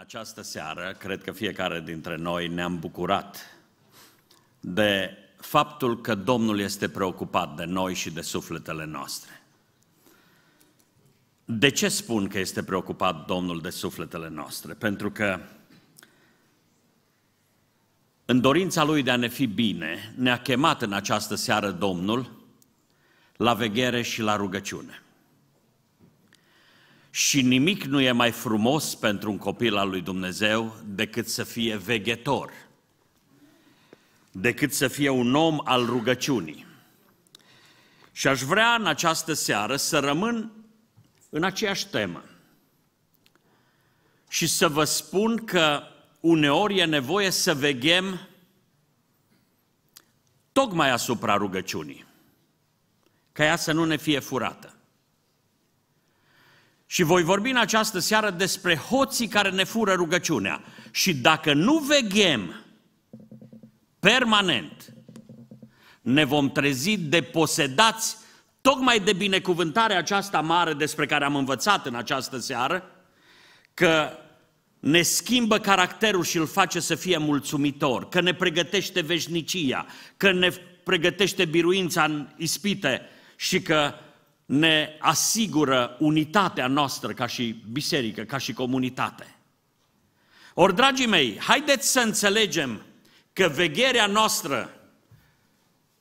În această seară, cred că fiecare dintre noi ne-am bucurat de faptul că Domnul este preocupat de noi și de sufletele noastre. De ce spun că este preocupat Domnul de sufletele noastre? Pentru că în dorința Lui de a ne fi bine, ne-a chemat în această seară Domnul la veghere și la rugăciune. Și nimic nu e mai frumos pentru un copil al lui Dumnezeu decât să fie veghetor, decât să fie un om al rugăciunii. Și aș vrea în această seară să rămân în aceeași temă și să vă spun că uneori e nevoie să veghem tocmai asupra rugăciunii, ca ea să nu ne fie furată. Și voi vorbi în această seară despre hoții care ne fură rugăciunea. Și dacă nu veghem permanent, ne vom trezi deposedați tocmai de binecuvântarea aceasta mare despre care am învățat în această seară, că ne schimbă caracterul și îl face să fie mulțumitor, că ne pregătește veșnicia, că ne pregătește biruința în ispite și că ne asigură unitatea noastră ca și biserică, ca și comunitate. Ori, dragii mei, haideți să înțelegem că vegherea noastră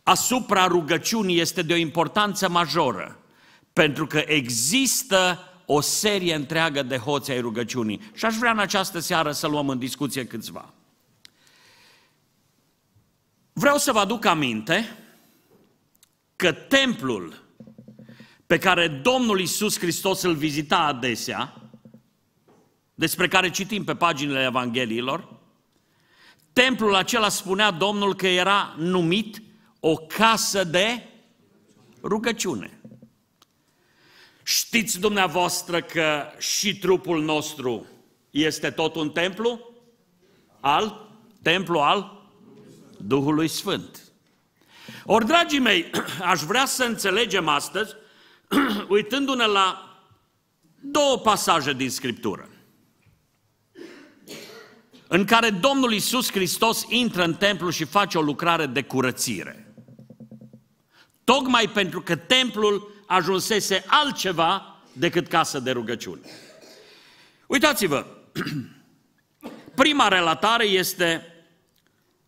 asupra rugăciunii este de o importanță majoră, pentru că există o serie întreagă de hoți ai rugăciunii. Și aș vrea în această seară să luăm în discuție câțiva. Vreau să vă aduc aminte că templul pe care Domnul Isus Hristos îl vizita adesea, despre care citim pe paginile Evangheliilor, templul acela spunea Domnul că era numit o casă de rugăciune. Știți dumneavoastră că și trupul nostru este tot un templu? Al? Templu al? Duhului Sfânt. Ori, dragii mei, aș vrea să înțelegem astăzi uitându-ne la două pasaje din Scriptură, în care Domnul Isus Hristos intră în templu și face o lucrare de curățire. Tocmai pentru că templul ajunsese altceva decât casă de rugăciune. Uitați-vă, prima relatare este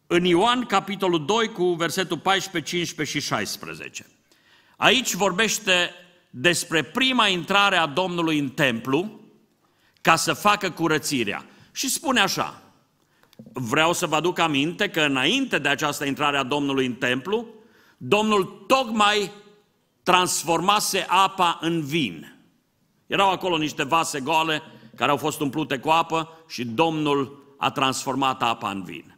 în Ioan, capitolul 2, cu versetul 14, 15 și 16. Aici vorbește despre prima intrare a Domnului în templu ca să facă curățirea. Și spune așa, vreau să vă aduc aminte că înainte de această intrare a Domnului în templu, Domnul tocmai transformase apa în vin. Erau acolo niște vase goale care au fost umplute cu apă și Domnul a transformat apa în vin.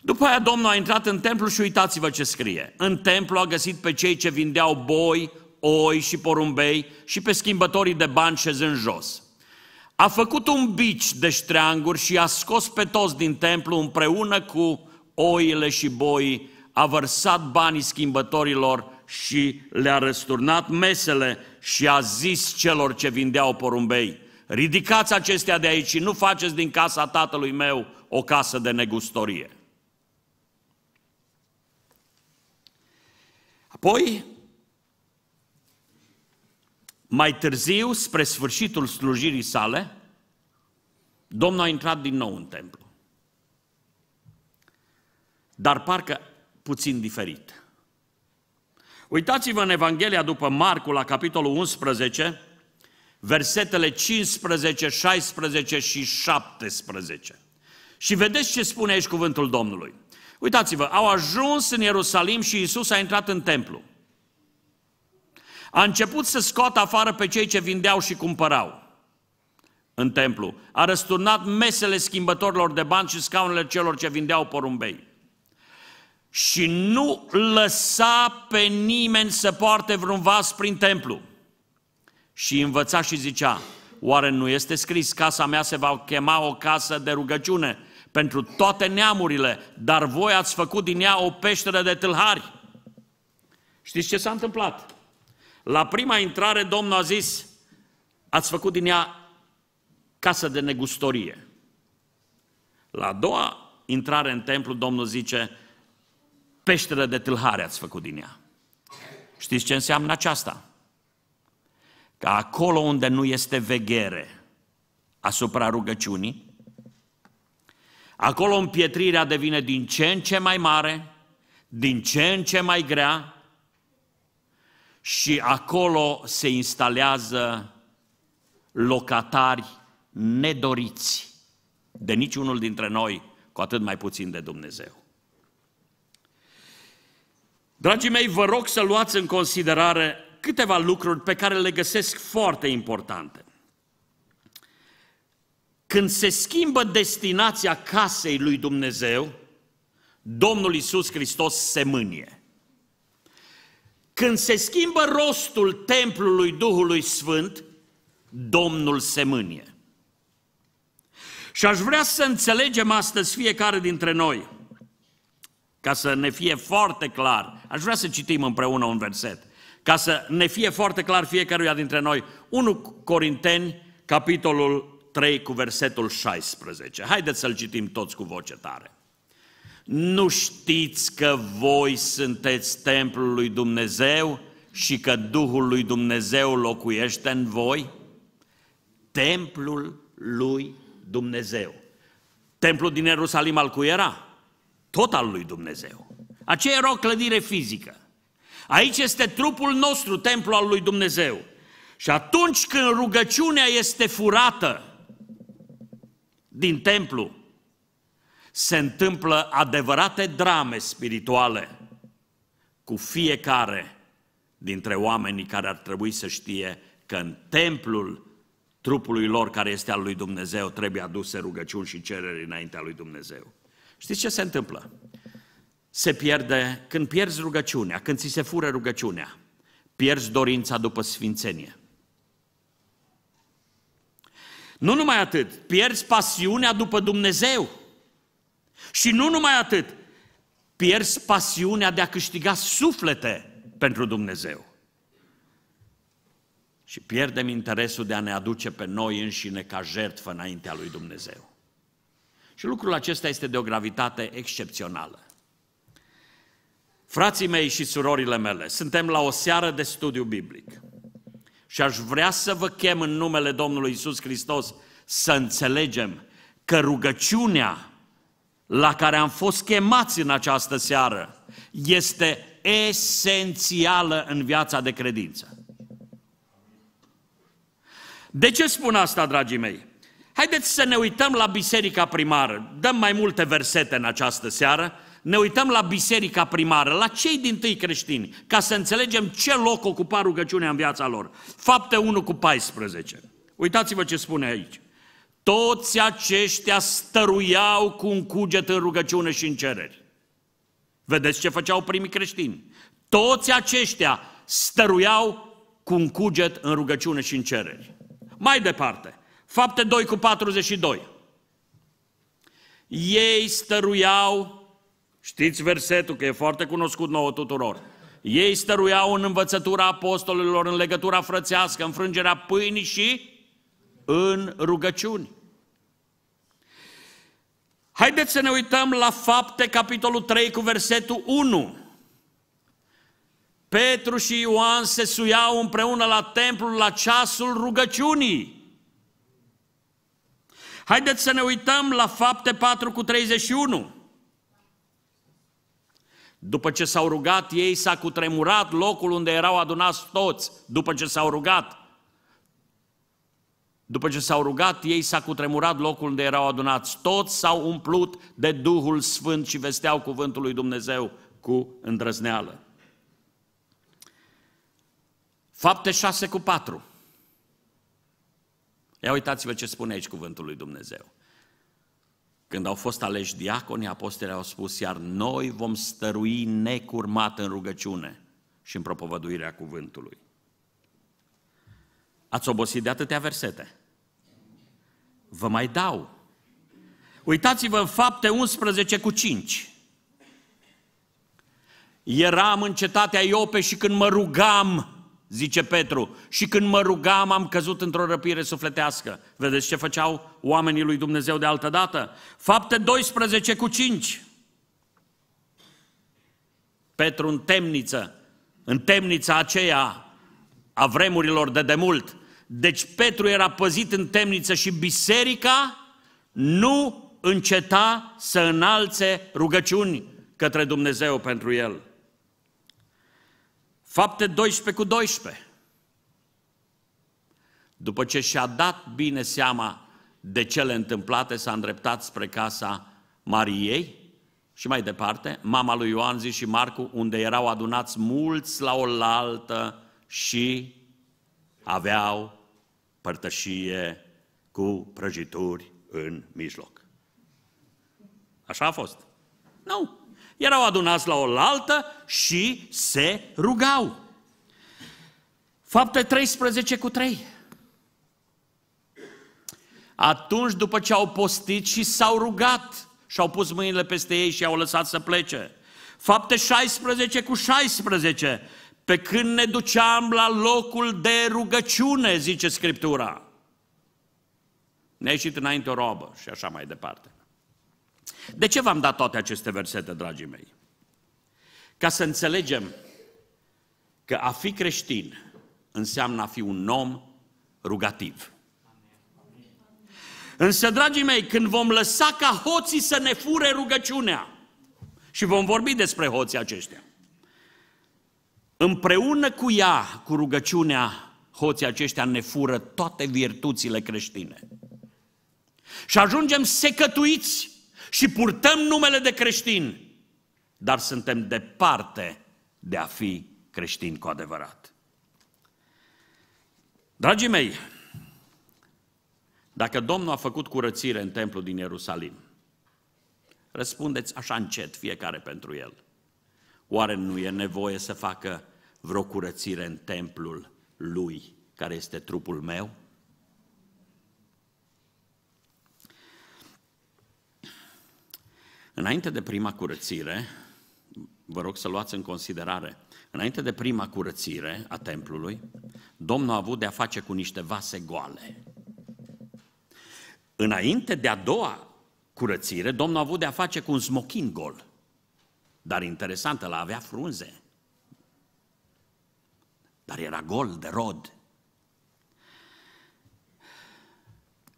După aia Domnul a intrat în templu și uitați-vă ce scrie. În templu a găsit pe cei ce vindeau boi, oi și porumbei și pe schimbătorii de bani șezând jos. A făcut un bici de ștreanguri și a scos pe toți din templu împreună cu oile și boii, a vărsat banii schimbătorilor și le-a răsturnat mesele și a zis celor ce vindeau porumbei, ridicați acestea de aici și nu faceți din casa tatălui meu o casă de negustorie. Apoi mai târziu, spre sfârșitul slujirii sale, Domnul a intrat din nou în templu. Dar parcă puțin diferit. Uitați-vă în Evanghelia după Marcu, la capitolul 11, versetele 15, 16 și 17. Și vedeți ce spune aici cuvântul Domnului. Uitați-vă, au ajuns în Ierusalim și Isus a intrat în templu. A început să scoată afară pe cei ce vindeau și cumpărau în templu. A răsturnat mesele schimbătorilor de bani și scaunele celor ce vindeau porumbei. Și nu lăsa pe nimeni să poarte vreun vas prin templu. Și învăța și zicea, oare nu este scris, casa mea se va chema o casă de rugăciune pentru toate neamurile, dar voi ați făcut din ea o peșteră de tâlhari. Știți ce s-a întâmplat? La prima intrare Domnul a zis, ați făcut din ea casă de negustorie. La a doua intrare în templu, Domnul zice, peșteră de tâlhare ați făcut din ea. Știți ce înseamnă aceasta? Că acolo unde nu este veghere asupra rugăciunii, acolo împietrirea devine din ce în ce mai mare, din ce în ce mai grea, și acolo se instalează locatari nedoriți de niciunul dintre noi, cu atât mai puțin de Dumnezeu. Dragii mei, vă rog să luați în considerare câteva lucruri pe care le găsesc foarte importante. Când se schimbă destinația casei lui Dumnezeu, Domnul Isus Hristos se mânie. Când se schimbă rostul templului Duhului Sfânt, Domnul se mânie. Și aș vrea să înțelegem astăzi fiecare dintre noi, ca să ne fie foarte clar, aș vrea să citim împreună un verset, ca să ne fie foarte clar fiecăruia dintre noi, 1 Corinteni, capitolul 3, cu versetul 16. Haideți să-l citim toți cu voce tare. Nu știți că voi sunteți templul lui Dumnezeu și că Duhul lui Dumnezeu locuiește în voi? Templul lui Dumnezeu. Templul din Ierusalim al cui era? Tot al lui Dumnezeu. Aceea era o clădire fizică. Aici este trupul nostru, templul al lui Dumnezeu. Și atunci când rugăciunea este furată din templu, se întâmplă adevărate drame spirituale cu fiecare dintre oamenii care ar trebui să știe că în templul trupului lor care este al lui Dumnezeu trebuie aduse rugăciuni și cereri înaintea lui Dumnezeu. Știți ce se întâmplă? Se pierde, când pierzi rugăciunea, când ți se fură rugăciunea, pierzi dorința după sfințenie. Nu numai atât, pierzi pasiunea după Dumnezeu. Și nu numai atât, pierzi pasiunea de a câștiga suflete pentru Dumnezeu. Și pierdem interesul de a ne aduce pe noi înșine ca jertfă înaintea lui Dumnezeu. Și lucrul acesta este de o gravitate excepțională. Frații mei și surorile mele, suntem la o seară de studiu biblic. Și aș vrea să vă chem în numele Domnului Isus Hristos să înțelegem că rugăciunea la care am fost chemați în această seară este esențială în viața de credință. De ce spun asta, dragii mei? Haideți să ne uităm la biserica primară. Dăm mai multe versete în această seară. Ne uităm la biserica primară, la cei din tâi creștini, ca să înțelegem ce loc ocupa rugăciunea în viața lor. Fapte 1 cu 14. Uitați-vă ce spune aici. Toți aceștia stăruiau cu un cuget în rugăciune și în cereri. Vedeți ce făceau primii creștini. Toți aceștia stăruiau cu un cuget în rugăciune și în cereri. Mai departe, fapte 2 cu 42. Ei stăruiau, știți versetul că e foarte cunoscut nouă tuturor, ei stăruiau în învățătura apostolilor, în legătura frățească, în frângerea pâinii și în rugăciuni. Haideți să ne uităm la fapte, capitolul 3, cu versetul 1. Petru și Ioan se suiau împreună la templu la ceasul rugăciunii. Haideți să ne uităm la fapte 4 cu 31. După ce s-au rugat, ei s-a cutremurat locul unde erau adunați toți, după ce s-au rugat. După ce s-au rugat, ei s-a cutremurat locul unde erau adunați. Toți s-au umplut de Duhul Sfânt și vesteau cuvântul lui Dumnezeu cu îndrăzneală. Fapte 6 cu 4. Ia uitați-vă ce spune aici cuvântul lui Dumnezeu. Când au fost aleși diaconi, apostolii au spus, iar noi vom stărui necurmat în rugăciune și în propovăduirea cuvântului. Ați obosit de atâtea versete vă mai dau. Uitați-vă în fapte 11 cu 5. Eram în cetatea Iope și când mă rugam, zice Petru, și când mă rugam am căzut într-o răpire sufletească. Vedeți ce făceau oamenii lui Dumnezeu de altă dată? Fapte 12 cu 5. Petru în temniță, în temnița aceea a vremurilor de demult, deci Petru era păzit în temniță și biserica nu înceta să înalțe rugăciuni către Dumnezeu pentru el. Fapte 12 cu 12. După ce și-a dat bine seama de cele întâmplate, s-a îndreptat spre casa Mariei și mai departe, mama lui Ioan zi și Marcu, unde erau adunați mulți la oaltă și aveau părtășie cu prăjituri în mijloc. Așa a fost. Nu. Erau adunați la oaltă și se rugau. Fapte 13 cu 3. Atunci, după ce au postit și s-au rugat și au pus mâinile peste ei și au lăsat să plece. Fapte 16 cu 16. Pe când ne duceam la locul de rugăciune, zice Scriptura. Ne-a ieșit înainte o robă și așa mai departe. De ce v-am dat toate aceste versete, dragii mei? Ca să înțelegem că a fi creștin înseamnă a fi un om rugativ. Însă, dragii mei, când vom lăsa ca hoții să ne fure rugăciunea, și vom vorbi despre hoții aceștia, Împreună cu ea, cu rugăciunea, hoții aceștia ne fură toate virtuțile creștine. Și ajungem secătuiți și purtăm numele de creștin, dar suntem departe de a fi creștin cu adevărat. Dragii mei, dacă Domnul a făcut curățire în templul din Ierusalim, răspundeți așa încet fiecare pentru el – Oare nu e nevoie să facă vreo curățire în templul lui, care este trupul meu? Înainte de prima curățire, vă rog să luați în considerare, înainte de prima curățire a templului, Domnul a avut de-a face cu niște vase goale. Înainte de a doua curățire, Domnul a avut de-a face cu un smochin gol. Dar interesantă la avea frunze. Dar era gol de rod.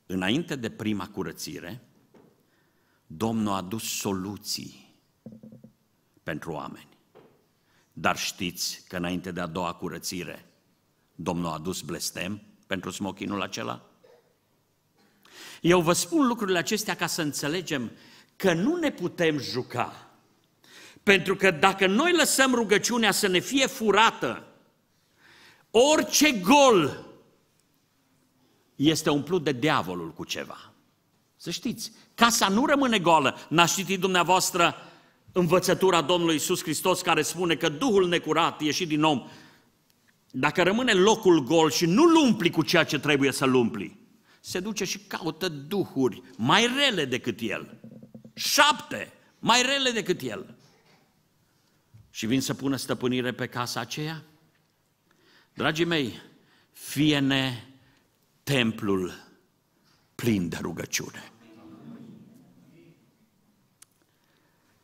Înainte de prima curățire, Domnul a dus soluții pentru oameni. Dar știți că înainte de a doua curățire, Domnul a dus blestem pentru smochinul acela? Eu vă spun lucrurile acestea ca să înțelegem că nu ne putem juca pentru că dacă noi lăsăm rugăciunea să ne fie furată, orice gol este umplut de diavolul cu ceva. Să știți, casa nu rămâne goală. N-ați citit dumneavoastră învățătura Domnului Isus Hristos care spune că Duhul necurat ieșit din om, dacă rămâne locul gol și nu-l umpli cu ceea ce trebuie să-l umpli, se duce și caută duhuri mai rele decât el. Șapte mai rele decât el și vin să pună stăpânire pe casa aceea? Dragii mei, fie-ne templul plin de rugăciune.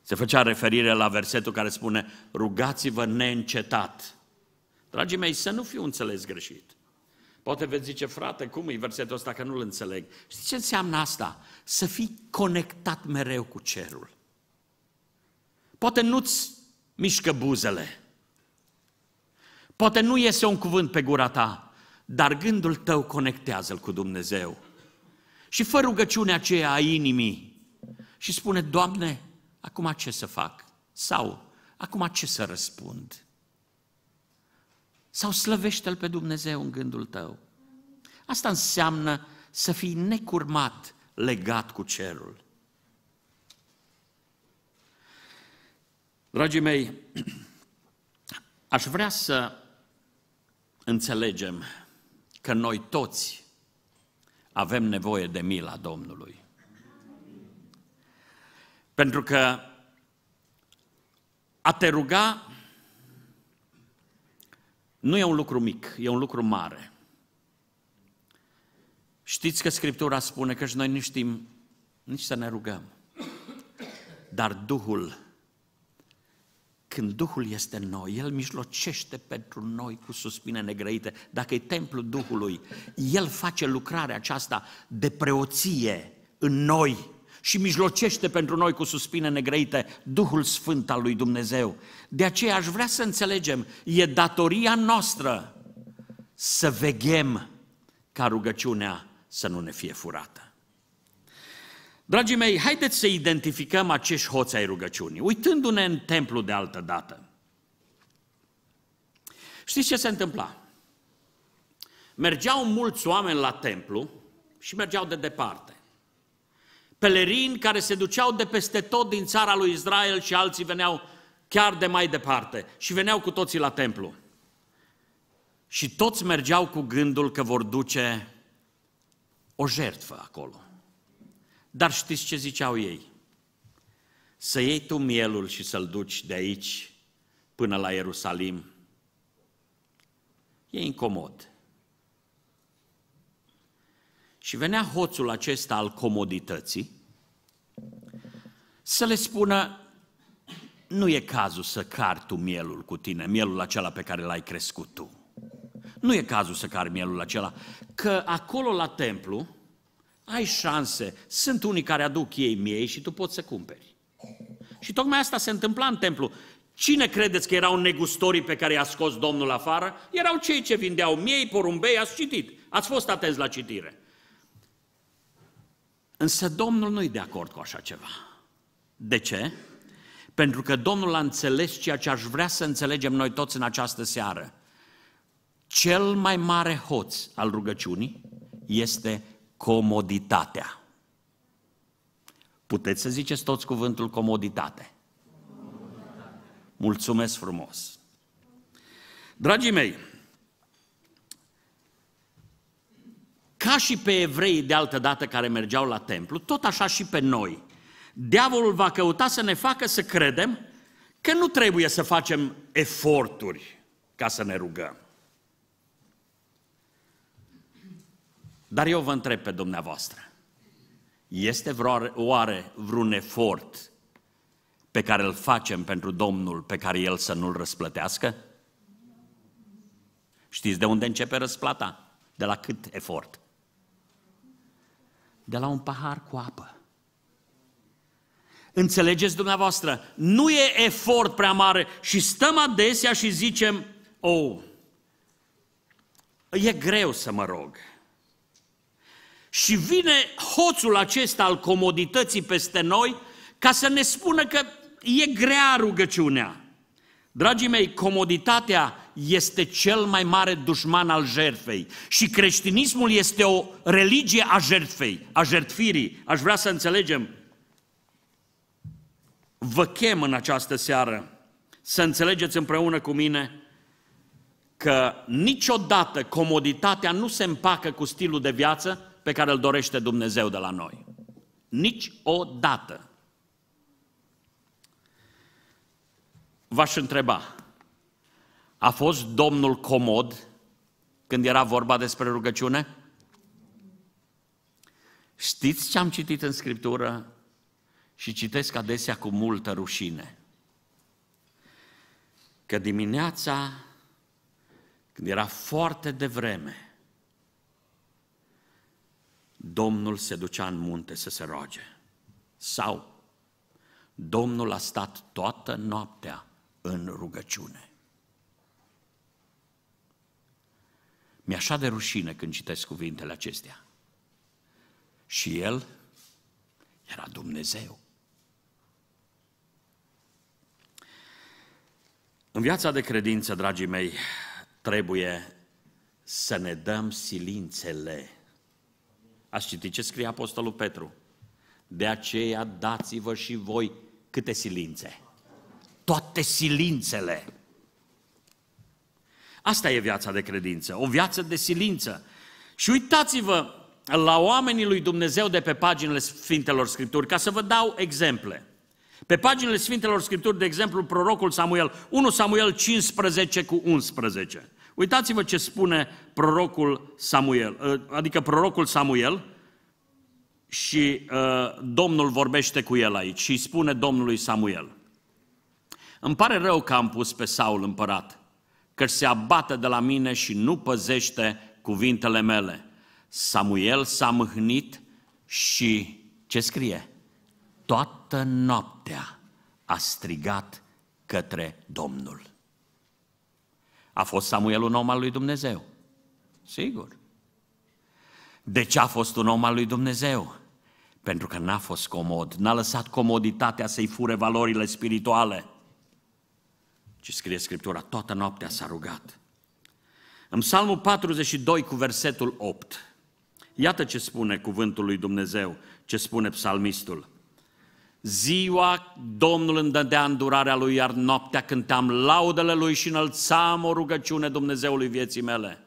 Se făcea referire la versetul care spune, rugați-vă neîncetat. Dragii mei, să nu fiu înțeles greșit. Poate veți zice, frate, cum e versetul ăsta, că nu-l înțeleg. Știți ce înseamnă asta? Să fii conectat mereu cu cerul. Poate nu-ți mișcă buzele. Poate nu iese un cuvânt pe gura ta, dar gândul tău conectează-l cu Dumnezeu. Și fă rugăciunea aceea a inimii și spune, Doamne, acum ce să fac? Sau, acum ce să răspund? Sau slăvește-L pe Dumnezeu în gândul tău. Asta înseamnă să fii necurmat legat cu cerul. Dragii mei, aș vrea să înțelegem că noi toți avem nevoie de mila Domnului. Pentru că a te ruga nu e un lucru mic, e un lucru mare. Știți că Scriptura spune că și noi nu știm nici să ne rugăm. Dar Duhul când Duhul este în noi, El mijlocește pentru noi cu suspine negrăite. Dacă e templul Duhului, El face lucrarea aceasta de preoție în noi și mijlocește pentru noi cu suspine negrăite Duhul Sfânt al lui Dumnezeu. De aceea aș vrea să înțelegem, e datoria noastră să veghem ca rugăciunea să nu ne fie furată. Dragii mei, haideți să identificăm acești hoți ai rugăciunii, uitându-ne în templu de altă dată. Știți ce se întâmpla? Mergeau mulți oameni la templu și mergeau de departe. Pelerini care se duceau de peste tot din țara lui Israel și alții veneau chiar de mai departe și veneau cu toții la templu. Și toți mergeau cu gândul că vor duce o jertfă acolo. Dar știți ce ziceau ei? Să iei tu mielul și să-l duci de aici până la Ierusalim. E incomod. Și venea hoțul acesta al comodității să le spună, nu e cazul să cari tu mielul cu tine, mielul acela pe care l-ai crescut tu. Nu e cazul să cari mielul acela, că acolo la templu ai șanse. Sunt unii care aduc ei miei și tu poți să cumperi. Și tocmai asta se întâmpla în templu. Cine credeți că erau negustorii pe care i-a scos Domnul afară? Erau cei ce vindeau miei, porumbei, ați citit. Ați fost atenți la citire. Însă Domnul nu-i de acord cu așa ceva. De ce? Pentru că Domnul a înțeles ceea ce aș vrea să înțelegem noi toți în această seară. Cel mai mare hoț al rugăciunii este comoditatea. Puteți să ziceți toți cuvântul comoditate. Mulțumesc frumos! Dragii mei, ca și pe evrei de altă dată care mergeau la templu, tot așa și pe noi, diavolul va căuta să ne facă să credem că nu trebuie să facem eforturi ca să ne rugăm. Dar eu vă întreb pe dumneavoastră, este vreo, oare vreun efort pe care îl facem pentru Domnul, pe care El să nu-l răsplătească? Știți de unde începe răsplata? De la cât efort? De la un pahar cu apă. Înțelegeți dumneavoastră, nu e efort prea mare și stăm adesea și zicem, oh, e greu să mă rog. Și vine hoțul acesta al comodității peste noi ca să ne spună că e grea rugăciunea. Dragii mei, comoditatea este cel mai mare dușman al jertfei și creștinismul este o religie a jertfei, a jertfirii. Aș vrea să înțelegem. Vă chem în această seară să înțelegeți împreună cu mine că niciodată comoditatea nu se împacă cu stilul de viață, pe care îl dorește Dumnezeu de la noi. Nici o dată. V-aș întreba, a fost Domnul comod când era vorba despre rugăciune? Știți ce am citit în Scriptură? Și citesc adesea cu multă rușine. Că dimineața, când era foarte devreme, Domnul se ducea în munte să se roage. Sau Domnul a stat toată noaptea în rugăciune. mi așa de rușine când citesc cuvintele acestea. Și el era Dumnezeu. În viața de credință, dragii mei, trebuie să ne dăm silințele Ați citit ce scrie Apostolul Petru? De aceea dați-vă și voi câte silințe. Toate silințele. Asta e viața de credință, o viață de silință. Și uitați-vă la oamenii lui Dumnezeu de pe paginile Sfintelor Scripturi, ca să vă dau exemple. Pe paginile Sfintelor Scripturi, de exemplu, prorocul Samuel, 1 Samuel 15 cu 11. Uitați-vă ce spune prorocul Samuel, ă, adică prorocul Samuel și uh, Domnul vorbește cu el aici și îi spune Domnului Samuel. Îmi pare rău că am pus pe Saul împărat, că se abate de la mine și nu păzește cuvintele mele. Samuel s-a mâhnit și ce scrie? Toată noaptea a strigat către Domnul. A fost Samuel un om al lui Dumnezeu? Sigur. De ce a fost un om al lui Dumnezeu? Pentru că n-a fost comod, n-a lăsat comoditatea să-i fure valorile spirituale. Ci scrie Scriptura, toată noaptea s-a rugat. În Psalmul 42 cu versetul 8, iată ce spune cuvântul lui Dumnezeu, ce spune psalmistul. Ziua Domnul îmi dădea îndurarea Lui, iar noaptea cântam laudele Lui și înălțam o rugăciune Dumnezeului vieții mele.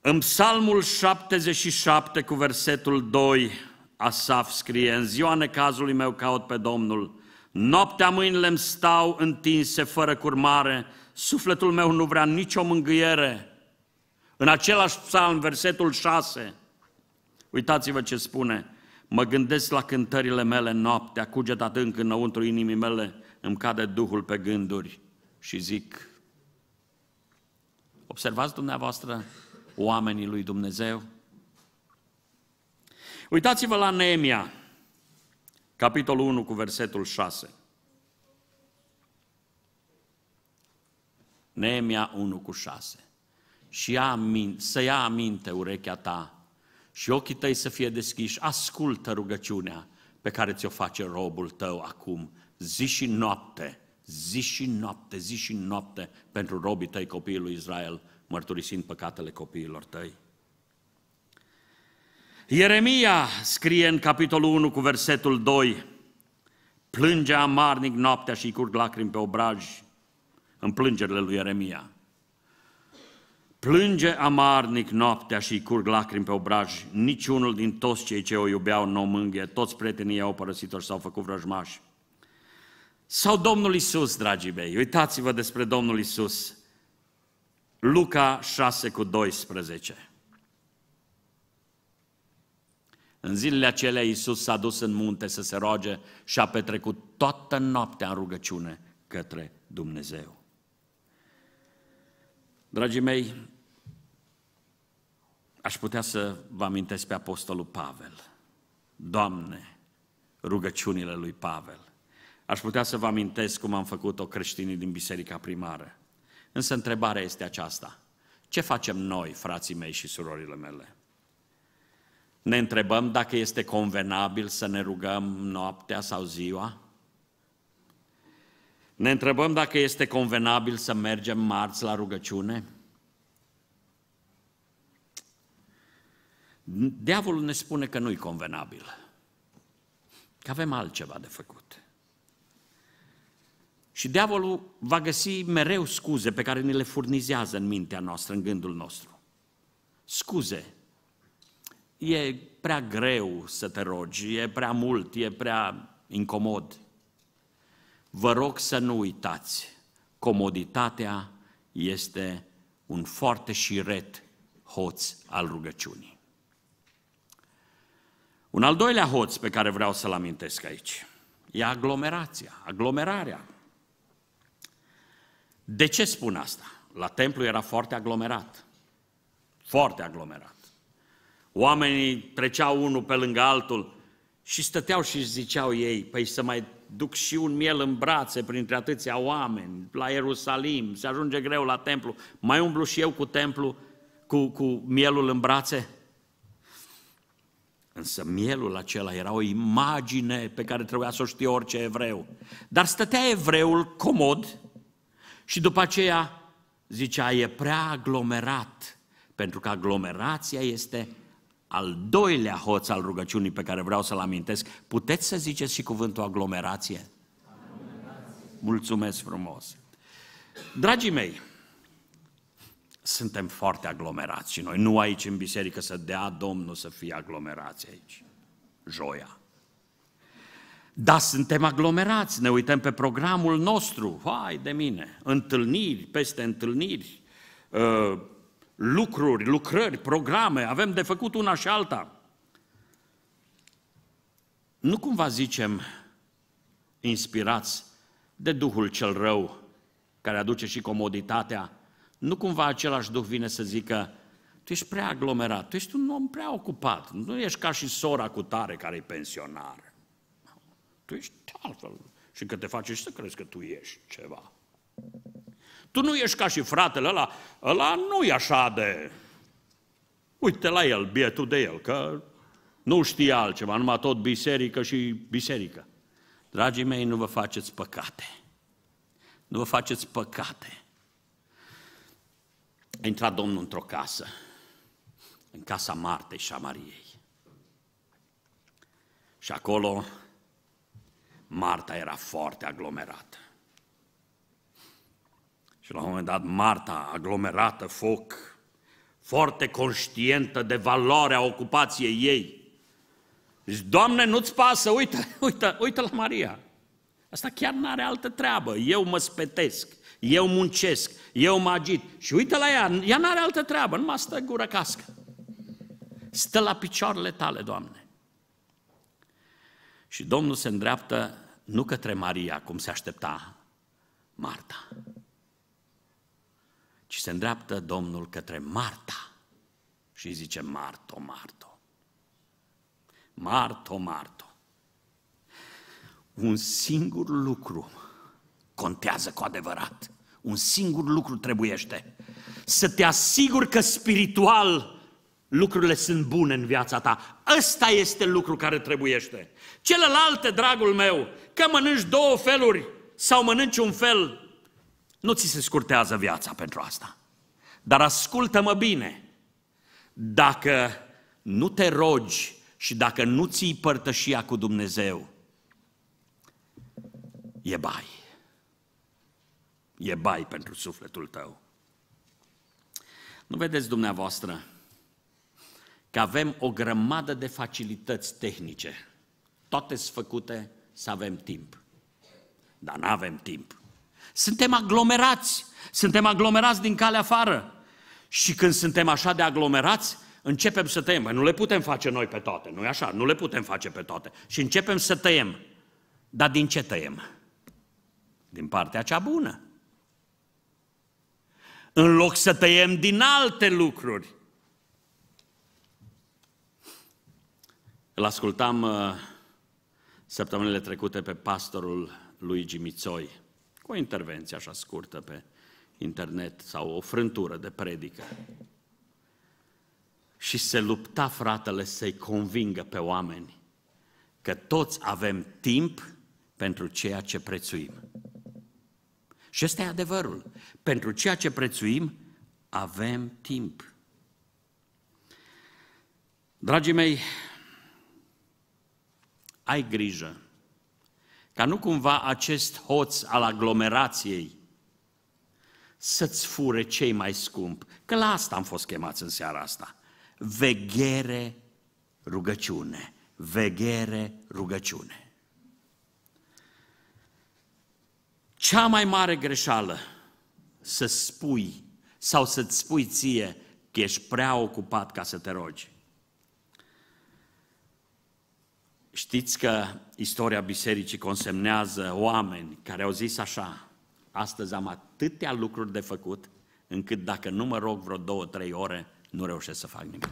În psalmul 77 cu versetul 2, Asaf scrie, în ziua necazului meu caut pe Domnul, noaptea mâinile îmi stau întinse fără curmare, sufletul meu nu vrea nicio mângâiere. În același psalm, versetul 6, uitați-vă ce spune, Mă gândesc la cântările mele noaptea, cuget adânc înăuntru inimii mele, îmi cade Duhul pe gânduri și zic, observați dumneavoastră oamenii lui Dumnezeu? Uitați-vă la Neemia, capitolul 1 cu versetul 6. Neemia 1 cu 6. Și ia aminte, să ia aminte urechea ta și ochii tăi să fie deschiși, ascultă rugăciunea pe care ți-o face robul tău acum, zi și noapte, zi și noapte, zi și noapte pentru robii tăi, copiii lui Israel, mărturisind păcatele copiilor tăi. Ieremia scrie în capitolul 1 cu versetul 2, plângea amarnic noaptea și curg lacrimi pe obraj în plângerile lui Ieremia. Plânge amarnic noaptea și curg lacrimi pe obraj. Niciunul din toți cei ce o iubeau nu o mânghe. Toți prietenii au părăsit și s-au făcut vrăjmași. Sau Domnul Isus, dragii mei, uitați-vă despre Domnul Isus. Luca 6 cu 12. În zilele acelea Isus s-a dus în munte să se roage și a petrecut toată noaptea în rugăciune către Dumnezeu. Dragii mei, Aș putea să vă amintesc pe Apostolul Pavel. Doamne, rugăciunile lui Pavel. Aș putea să vă amintesc cum am făcut-o creștinii din biserica primară. Însă întrebarea este aceasta. Ce facem noi, frații mei și surorile mele? Ne întrebăm dacă este convenabil să ne rugăm noaptea sau ziua? Ne întrebăm dacă este convenabil să mergem marți la rugăciune? Diavolul ne spune că nu-i convenabil, că avem altceva de făcut. Și diavolul va găsi mereu scuze pe care ni le furnizează în mintea noastră, în gândul nostru. Scuze. E prea greu să te rogi, e prea mult, e prea incomod. Vă rog să nu uitați, comoditatea este un foarte șiret hoț al rugăciunii. Un al doilea hoț pe care vreau să-l amintesc aici e aglomerația, aglomerarea. De ce spun asta? La templu era foarte aglomerat. Foarte aglomerat. Oamenii treceau unul pe lângă altul și stăteau și ziceau ei, păi să mai duc și un miel în brațe printre atâția oameni, la Ierusalim, se ajunge greu la templu, mai umblu și eu cu templu, cu, cu mielul în brațe? Însă mielul acela era o imagine pe care trebuia să o știe orice evreu. Dar stătea evreul comod și după aceea zicea, e prea aglomerat, pentru că aglomerația este al doilea hoț al rugăciunii pe care vreau să-l amintesc. Puteți să ziceți și cuvântul aglomerație? aglomerație. Mulțumesc frumos! Dragii mei, suntem foarte aglomerați și noi. Nu aici în biserică să dea Domnul să fie aglomerați aici. Joia. Da, suntem aglomerați, ne uităm pe programul nostru, hai de mine, întâlniri, peste întâlniri, uh, lucruri, lucrări, programe, avem de făcut una și alta. Nu cumva zicem, inspirați de Duhul cel rău, care aduce și comoditatea, nu cumva același Duh vine să zică, tu ești prea aglomerat, tu ești un om prea ocupat, nu ești ca și sora cu tare care e pensionar. Tu ești altfel și că te faci și să crezi că tu ești ceva. Tu nu ești ca și fratele ăla, ăla nu e așa de... Uite la el, bietul de el, că nu știe altceva, numai tot biserică și biserică. Dragii mei, nu vă faceți păcate. Nu vă faceți păcate. A intrat Domnul într-o casă, în casa Martei și a Mariei. Și acolo Marta era foarte aglomerată. Și la un moment dat Marta, aglomerată, foc, foarte conștientă de valoarea ocupației ei, zice, Doamne, nu-ți pasă, uite, uite, uite la Maria. Asta chiar nu are altă treabă, eu mă spetesc eu muncesc, eu mă agit. Și uite la ea, ea n-are altă treabă, mă stă gură cască. Stă la picioarele tale, Doamne. Și Domnul se îndreaptă nu către Maria, cum se aștepta Marta, ci se îndreaptă Domnul către Marta și zice, Marto, Marto, Marto, Marto. Un singur lucru contează cu adevărat. Un singur lucru trebuiește. Să te asiguri că spiritual lucrurile sunt bune în viața ta. Ăsta este lucru care trebuiește. Celelalte, dragul meu, că mănânci două feluri sau mănânci un fel, nu ți se scurtează viața pentru asta. Dar ascultă-mă bine. Dacă nu te rogi și dacă nu ții părtășia cu Dumnezeu, e bai e bai pentru sufletul tău. Nu vedeți dumneavoastră că avem o grămadă de facilități tehnice, toate făcute să avem timp. Dar nu avem timp. Suntem aglomerați, suntem aglomerați din calea afară. Și când suntem așa de aglomerați, începem să tăiem. Bă, nu le putem face noi pe toate, nu e așa? Nu le putem face pe toate. Și începem să tăiem. Dar din ce tăiem? Din partea cea bună în loc să tăiem din alte lucruri. Îl ascultam uh, săptămânile trecute pe pastorul Luigi Gimițoi, cu o intervenție așa scurtă pe internet sau o frântură de predică. Și se lupta fratele să-i convingă pe oameni că toți avem timp pentru ceea ce prețuim. Și ăsta e adevărul. Pentru ceea ce prețuim, avem timp. Dragii mei, ai grijă ca nu cumva acest hoț al aglomerației să-ți fure cei mai scump, că la asta am fost chemați în seara asta. Veghere, rugăciune. Veghere, rugăciune. Cea mai mare greșeală să spui sau să-ți spui ție că ești prea ocupat ca să te rogi. Știți că istoria bisericii consemnează oameni care au zis așa, astăzi am atâtea lucruri de făcut, încât dacă nu mă rog vreo două, trei ore, nu reușesc să fac nimic.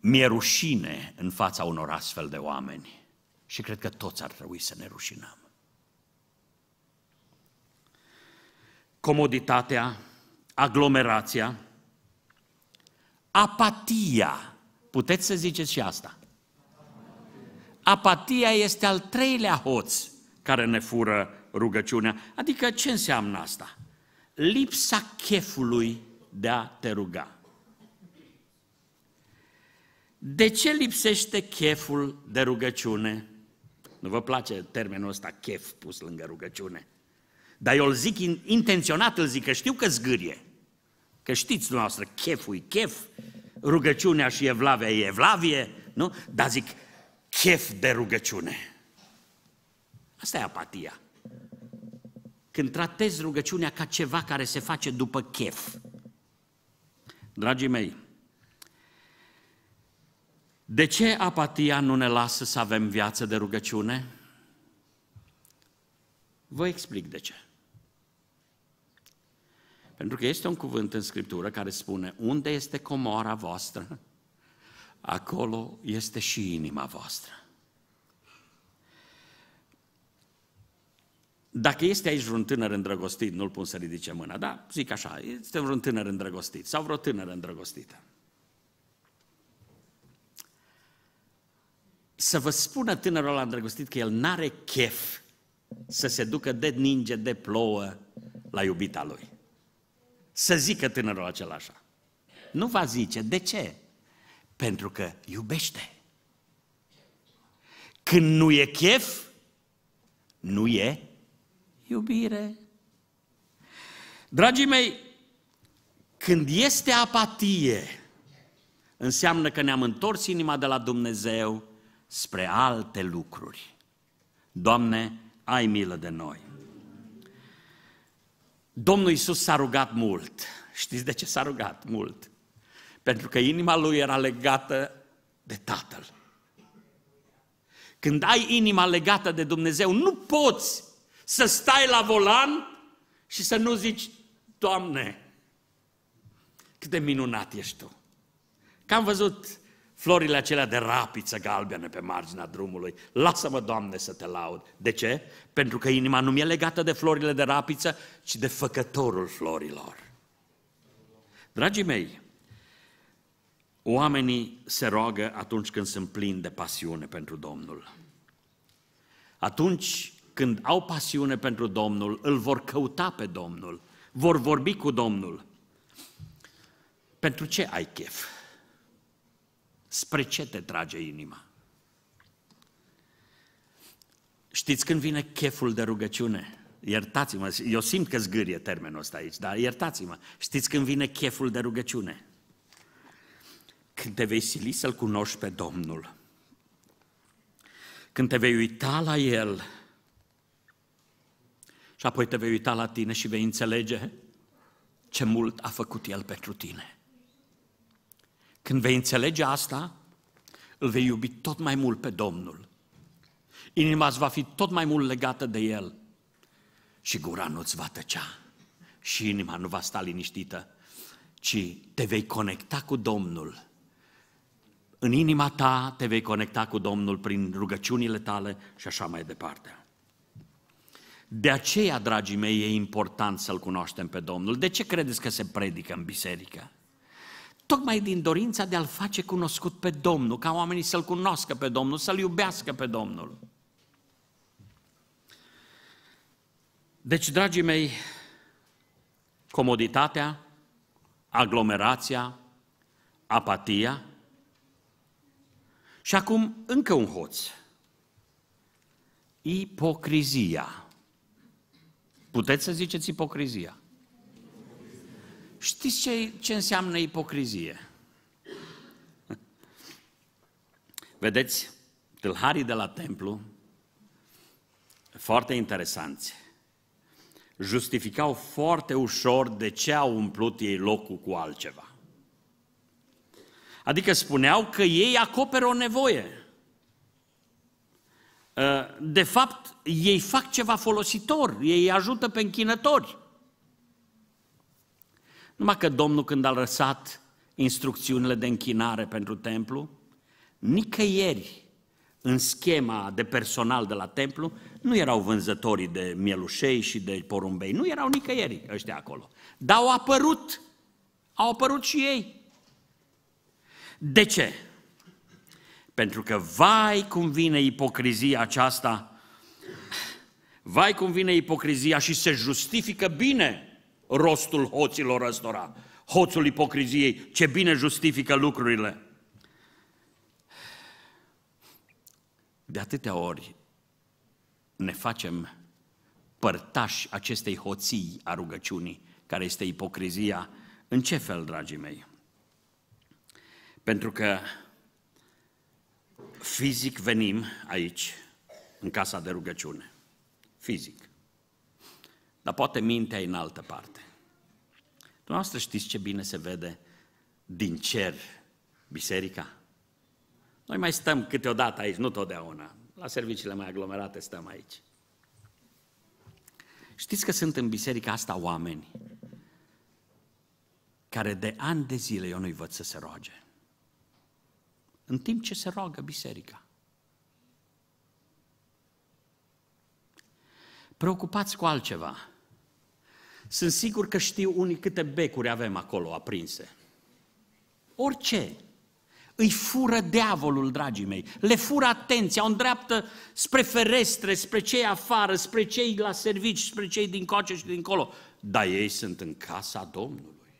Mi-e rușine în fața unor astfel de oameni și cred că toți ar trebui să ne rușinăm. Comoditatea, aglomerația, apatia, puteți să ziceți și asta. Apatia este al treilea hoț care ne fură rugăciunea. Adică ce înseamnă asta? Lipsa chefului de a te ruga. De ce lipsește cheful de rugăciune? Nu vă place termenul ăsta chef pus lângă rugăciune. Dar eu îl zic intenționat, îl zic, că știu că zgârie. Că știți dumneavoastră, cheful chef, rugăciunea și evlavia e evlavie, nu? Dar zic, chef de rugăciune. Asta e apatia. Când tratezi rugăciunea ca ceva care se face după chef. Dragii mei, de ce apatia nu ne lasă să avem viață de rugăciune? Vă explic de ce. Pentru că este un cuvânt în Scriptură care spune, unde este comora voastră, acolo este și inima voastră. Dacă este aici vreun tânăr îndrăgostit, nu-l pun să ridice mâna, da? Zic așa, este vreun tânăr îndrăgostit sau vreo tânără îndrăgostită. să vă spună tânărul ăla îndrăgostit că el n-are chef să se ducă de ninge, de plouă la iubita lui. Să zică tânărul acela așa. Nu va zice. De ce? Pentru că iubește. Când nu e chef, nu e iubire. Dragii mei, când este apatie, înseamnă că ne-am întors inima de la Dumnezeu, spre alte lucruri. Doamne, ai milă de noi! Domnul Isus s-a rugat mult. Știți de ce s-a rugat mult? Pentru că inima lui era legată de Tatăl. Când ai inima legată de Dumnezeu, nu poți să stai la volan și să nu zici, Doamne, cât de minunat ești Tu. Că am văzut florile acelea de rapiță galbenă pe marginea drumului. Lasă-mă, Doamne, să te laud. De ce? Pentru că inima nu mi-e legată de florile de rapiță, ci de făcătorul florilor. Dragii mei, oamenii se roagă atunci când sunt plini de pasiune pentru Domnul. Atunci când au pasiune pentru Domnul, îl vor căuta pe Domnul, vor vorbi cu Domnul. Pentru ce ai chef? Spre ce te trage inima? Știți când vine cheful de rugăciune? Iertați-mă, eu simt că zgârie termenul ăsta aici, dar iertați-mă. Știți când vine cheful de rugăciune? Când te vei sili să-L cunoști pe Domnul. Când te vei uita la El și apoi te vei uita la tine și vei înțelege ce mult a făcut El pentru tine. Când vei înțelege asta, îl vei iubi tot mai mult pe Domnul. Inima îți va fi tot mai mult legată de El și gura nu îți va tăcea și inima nu va sta liniștită, ci te vei conecta cu Domnul. În inima ta te vei conecta cu Domnul prin rugăciunile tale și așa mai departe. De aceea, dragii mei, e important să-L cunoaștem pe Domnul. De ce credeți că se predică în biserică? tocmai din dorința de a-L face cunoscut pe Domnul, ca oamenii să-L cunoască pe Domnul, să-L iubească pe Domnul. Deci, dragii mei, comoditatea, aglomerația, apatia și acum încă un hoț, ipocrizia. Puteți să ziceți ipocrizia. Știți ce, ce înseamnă ipocrizie? Vedeți, tâlharii de la templu, foarte interesanți, justificau foarte ușor de ce au umplut ei locul cu altceva. Adică spuneau că ei acoperă o nevoie. Ă, de fapt, ei fac ceva folositor, ei ajută pe închinători. Numai că Domnul când a lăsat instrucțiunile de închinare pentru templu, nicăieri în schema de personal de la templu, nu erau vânzătorii de mielușei și de porumbei, nu erau nicăieri ăștia acolo. Dar au apărut, au apărut și ei. De ce? Pentru că vai cum vine ipocrizia aceasta, vai cum vine ipocrizia și se justifică bine rostul hoților răstora, hoțul ipocriziei, ce bine justifică lucrurile. De atâtea ori ne facem părtași acestei hoții a rugăciunii, care este ipocrizia. În ce fel, dragii mei? Pentru că fizic venim aici, în casa de rugăciune. Fizic dar poate mintea e în altă parte. Dumneavoastră știți ce bine se vede din cer biserica? Noi mai stăm câteodată aici, nu totdeauna. La serviciile mai aglomerate stăm aici. Știți că sunt în biserica asta oameni care de ani de zile eu nu-i văd să se roage. În timp ce se roagă biserica. Preocupați cu altceva – sunt sigur că știu unii câte becuri avem acolo aprinse. Orice. Îi fură diavolul, dragii mei. Le fură atenția, o îndreaptă spre ferestre, spre cei afară, spre cei la servici, spre cei din coace și dincolo. Dar ei sunt în casa Domnului.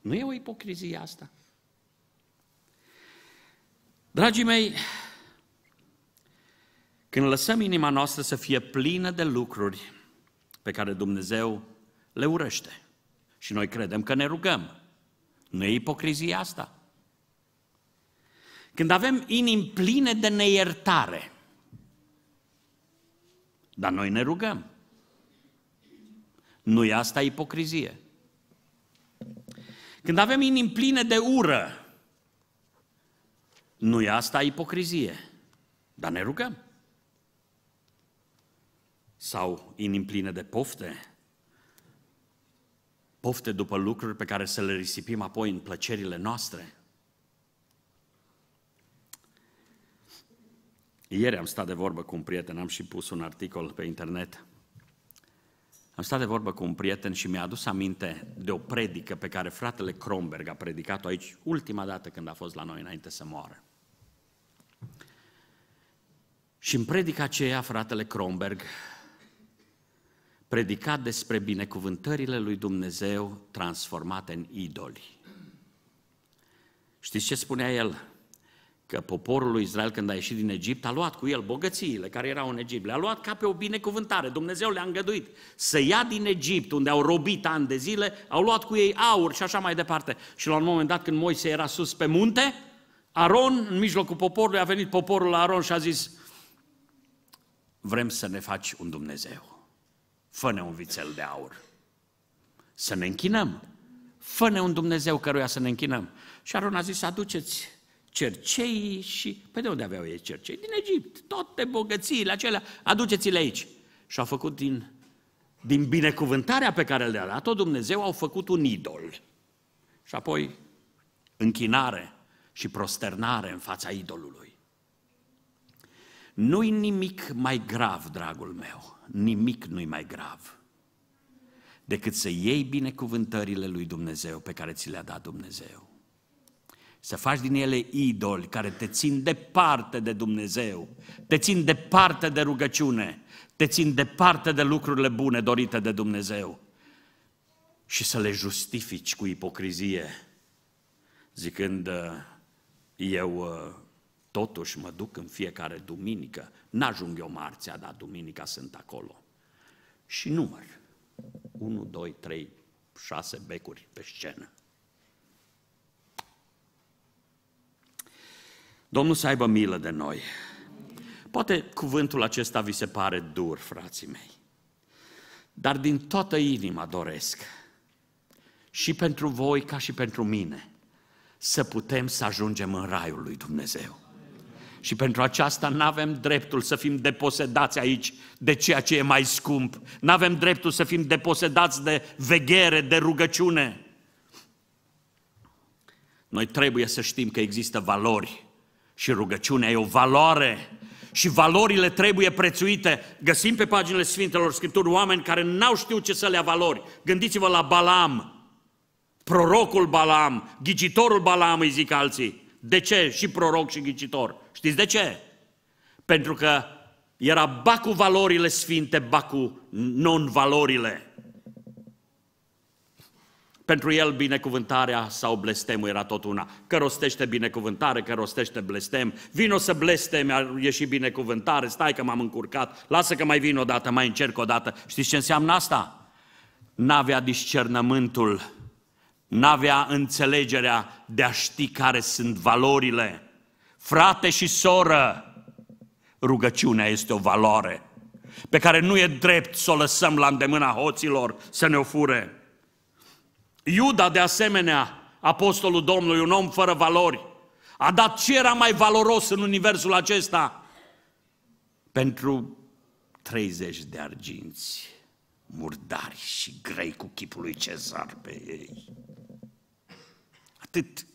Nu e o ipocrizie asta? Dragii mei, când lăsăm inima noastră să fie plină de lucruri pe care Dumnezeu le urăște. Și noi credem că ne rugăm. Nu e ipocrizia asta. Când avem inimi pline de neiertare, dar noi ne rugăm. Nu e asta ipocrizie. Când avem inimi pline de ură, nu e asta ipocrizie, dar ne rugăm sau inimi pline de pofte, pofte după lucruri pe care să le risipim apoi în plăcerile noastre. Ieri am stat de vorbă cu un prieten, am și pus un articol pe internet. Am stat de vorbă cu un prieten și mi-a adus aminte de o predică pe care fratele Kronberg a predicat-o aici ultima dată când a fost la noi înainte să moară. Și în predica aceea, fratele Kronberg predicat despre binecuvântările lui Dumnezeu transformate în idoli. Știți ce spunea el? Că poporul lui Israel, când a ieșit din Egipt, a luat cu el bogățiile care erau în Egipt. Le-a luat ca pe o binecuvântare. Dumnezeu le-a îngăduit să ia din Egipt, unde au robit ani de zile, au luat cu ei aur și așa mai departe. Și la un moment dat, când Moise era sus pe munte, Aron, în mijlocul poporului, a venit poporul la Aron și a zis, vrem să ne faci un Dumnezeu fă-ne un vițel de aur. Să ne închinăm. Fă-ne un Dumnezeu căruia să ne închinăm. Și Aron a zis, aduceți cercei și... Păi de unde aveau ei cercei? Din Egipt. Toate bogățiile acelea, aduceți-le aici. Și a făcut din, din binecuvântarea pe care le-a dat-o Dumnezeu, au făcut un idol. Și apoi închinare și prosternare în fața idolului. Nu-i nimic mai grav, dragul meu, nimic nu-i mai grav decât să iei binecuvântările lui Dumnezeu pe care ți le-a dat Dumnezeu. Să faci din ele idoli care te țin departe de Dumnezeu, te țin departe de rugăciune, te țin departe de lucrurile bune dorite de Dumnezeu și să le justifici cu ipocrizie, zicând eu uh, Totuși mă duc în fiecare duminică, n-ajung eu marțea, dar duminica sunt acolo. Și număr. 1, 2, 3, 6 becuri pe scenă. Domnul să aibă milă de noi. Poate cuvântul acesta vi se pare dur, frații mei, dar din toată inima doresc și pentru voi ca și pentru mine să putem să ajungem în raiul lui Dumnezeu. Și pentru aceasta nu avem dreptul să fim deposedați aici de ceea ce e mai scump. Nu avem dreptul să fim deposedați de veghere, de rugăciune. Noi trebuie să știm că există valori și rugăciunea e o valoare și valorile trebuie prețuite. Găsim pe paginile Sfintelor Scripturi oameni care n-au știut ce să le valori. Gândiți-vă la Balam, prorocul Balam, ghicitorul Balam, îi zic alții. De ce și proroc și ghicitor? Știți de ce? Pentru că era ba valorile sfinte, ba non-valorile. Pentru el binecuvântarea sau blestemul era tot una. Că rostește binecuvântare, că rostește blestem, vino să blestem, a ieșit binecuvântare, stai că m-am încurcat, lasă că mai vin o dată, mai încerc o dată. Știți ce înseamnă asta? N-avea discernământul, n-avea înțelegerea de a ști care sunt valorile Frate și soră, rugăciunea este o valoare pe care nu e drept să o lăsăm la îndemâna hoților să ne o fure. Iuda, de asemenea, apostolul Domnului, un om fără valori, a dat ce era mai valoros în universul acesta pentru 30 de arginți murdari și grei cu chipul lui Cezar pe ei. Atât.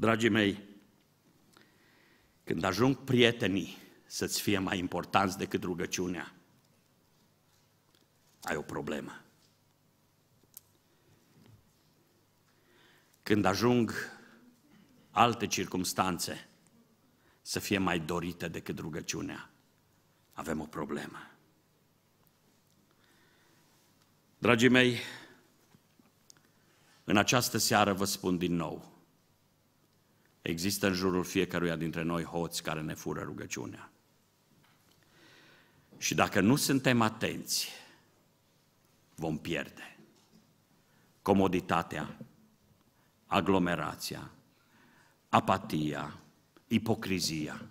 Dragii mei, când ajung prietenii să-ți fie mai importanți decât rugăciunea, ai o problemă. Când ajung alte circumstanțe să fie mai dorite decât rugăciunea, avem o problemă. Dragii mei, în această seară vă spun din nou, Există în jurul fiecăruia dintre noi hoți care ne fură rugăciunea. Și dacă nu suntem atenți, vom pierde comoditatea, aglomerația, apatia, ipocrizia.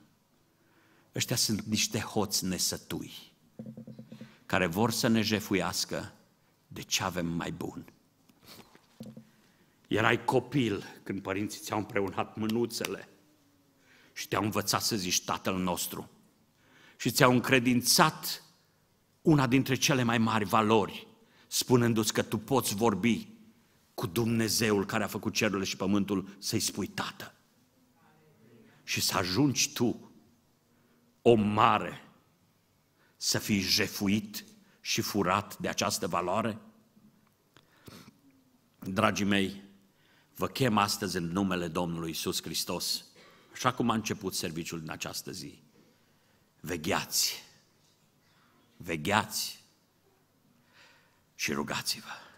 Ăștia sunt niște hoți nesătui care vor să ne jefuiască de ce avem mai bun. Erai copil când părinții ți-au împreunat mânuțele și te-au învățat să zici Tatăl nostru și ți-au încredințat una dintre cele mai mari valori, spunându-ți că tu poți vorbi cu Dumnezeul care a făcut cerurile și pământul să-i spui Tată. Și să ajungi tu, o mare, să fii jefuit și furat de această valoare? Dragii mei, Vă chem astăzi în numele Domnului Isus Hristos, așa cum a început serviciul din această zi. Vegheați, vegheați și rugați-vă.